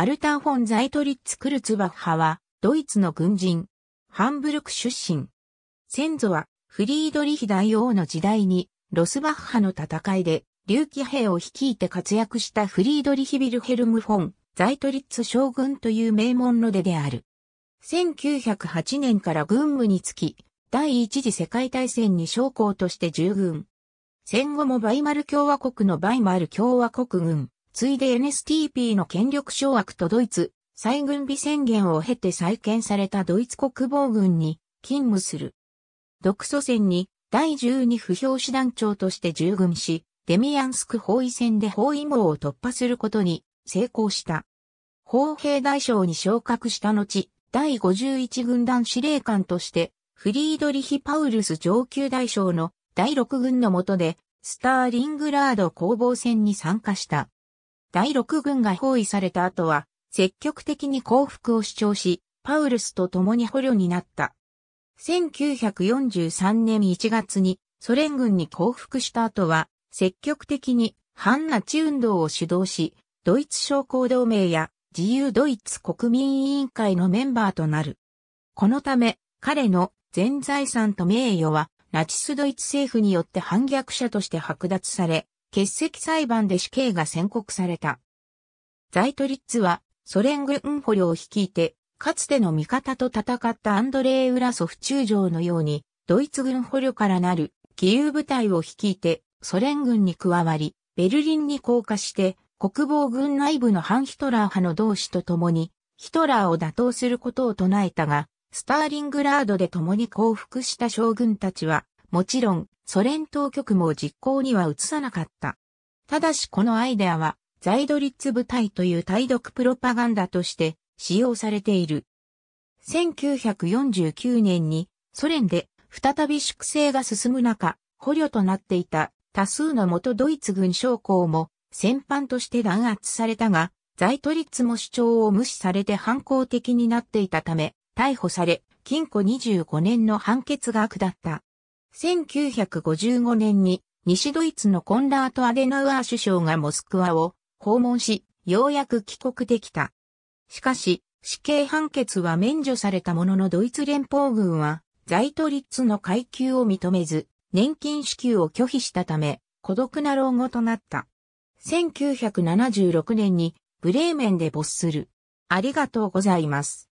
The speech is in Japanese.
バルター・フォン・ザイトリッツ・クルツバッハは、ドイツの軍人、ハンブルク出身。先祖は、フリードリヒ大王の時代に、ロスバッハの戦いで、竜騎兵を率いて活躍したフリードリヒ・ビルヘルム・フォン、ザイトリッツ将軍という名門の出である。1908年から軍務につき、第一次世界大戦に将校として従軍。戦後もバイマル共和国のバイマル共和国軍、次いで NSTP の権力掌握とドイツ、再軍備宣言を経て再建されたドイツ国防軍に勤務する。独ソ戦に第12不評師団長として従軍し、デミアンスク包囲戦で包囲網を突破することに成功した。砲兵大将に昇格した後、第51軍団司令官として、フリードリヒ・パウルス上級大将の第6軍の下で、スターリングラード攻防戦に参加した。第六軍が包囲された後は、積極的に降伏を主張し、パウルスと共に捕虜になった。1943年1月にソ連軍に降伏した後は、積極的に反ナチ運動を主導し、ドイツ商工同盟や自由ドイツ国民委員会のメンバーとなる。このため、彼の全財産と名誉は、ナチスドイツ政府によって反逆者として剥奪され、欠席裁判で死刑が宣告された。ザイトリッツはソ連軍捕虜を率いて、かつての味方と戦ったアンドレイ・ウラソフ中将のように、ドイツ軍捕虜からなる義勇部隊を率いてソ連軍に加わり、ベルリンに降下して国防軍内部の反ヒトラー派の同志と共にヒトラーを打倒することを唱えたが、スターリングラードで共に降伏した将軍たちはもちろん、ソ連当局も実行には移さなかった。ただしこのアイデアは、ザイドリッツ部隊という対独プロパガンダとして使用されている。1949年にソ連で再び粛清が進む中、捕虜となっていた多数の元ドイツ軍将校も戦犯として弾圧されたが、ザイトリッツも主張を無視されて反抗的になっていたため、逮捕され、禁錮25年の判決が下った。1955年に西ドイツのコンラート・アデナウアー首相がモスクワを訪問し、ようやく帰国できた。しかし、死刑判決は免除されたもののドイツ連邦軍は、在都立の階級を認めず、年金支給を拒否したため、孤独な老後となった。1976年に、ブレーメンで没する。ありがとうございます。